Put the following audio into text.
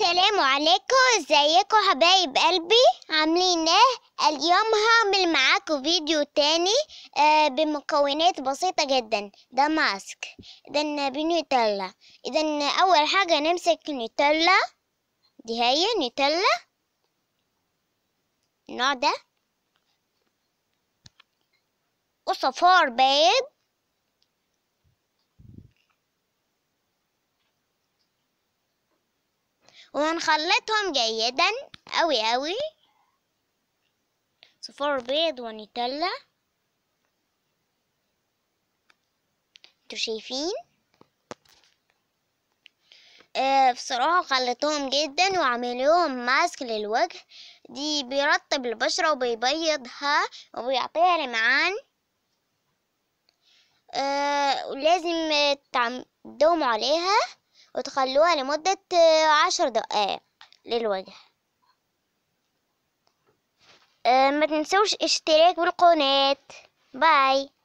السلام عليكم ازيكم حبايب قلبي عاملين ايه اليوم هعمل معاكم فيديو تاني آه، بمكونات بسيطة جدا ده ماسك اذا بنيوتيلا اذا اول حاجة نمسك نيوتيلا دي هي نيوتيلا النوع ده وصفار بيض وهنخلطهم جيدا أوي أوي صفار بيض ونيتلا انتوا شايفين آه بصراحة خلطهم جدا وعملوهم ماسك للوجه دي بيرطب البشرة وبيبيضها وبيعطيها لمعان آه ولازم تعمدهم عليها وتخلوها لمدة عشر دقايق للوجه آه، ما تنسوش اشتراك بالقناة باي